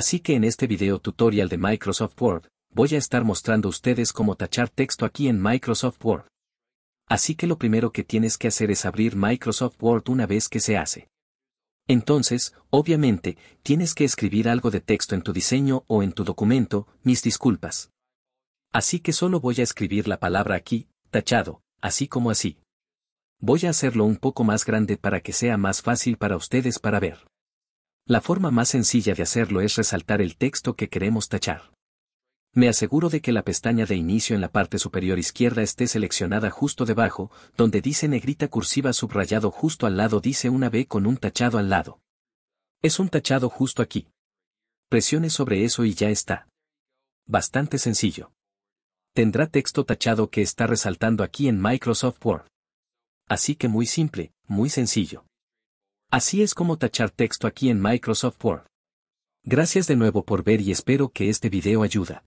Así que en este video tutorial de Microsoft Word, voy a estar mostrando a ustedes cómo tachar texto aquí en Microsoft Word. Así que lo primero que tienes que hacer es abrir Microsoft Word una vez que se hace. Entonces, obviamente, tienes que escribir algo de texto en tu diseño o en tu documento, mis disculpas. Así que solo voy a escribir la palabra aquí, tachado, así como así. Voy a hacerlo un poco más grande para que sea más fácil para ustedes para ver. La forma más sencilla de hacerlo es resaltar el texto que queremos tachar. Me aseguro de que la pestaña de inicio en la parte superior izquierda esté seleccionada justo debajo, donde dice negrita cursiva subrayado justo al lado dice una B con un tachado al lado. Es un tachado justo aquí. Presione sobre eso y ya está. Bastante sencillo. Tendrá texto tachado que está resaltando aquí en Microsoft Word. Así que muy simple, muy sencillo. Así es como tachar texto aquí en Microsoft Word. Gracias de nuevo por ver y espero que este video ayuda.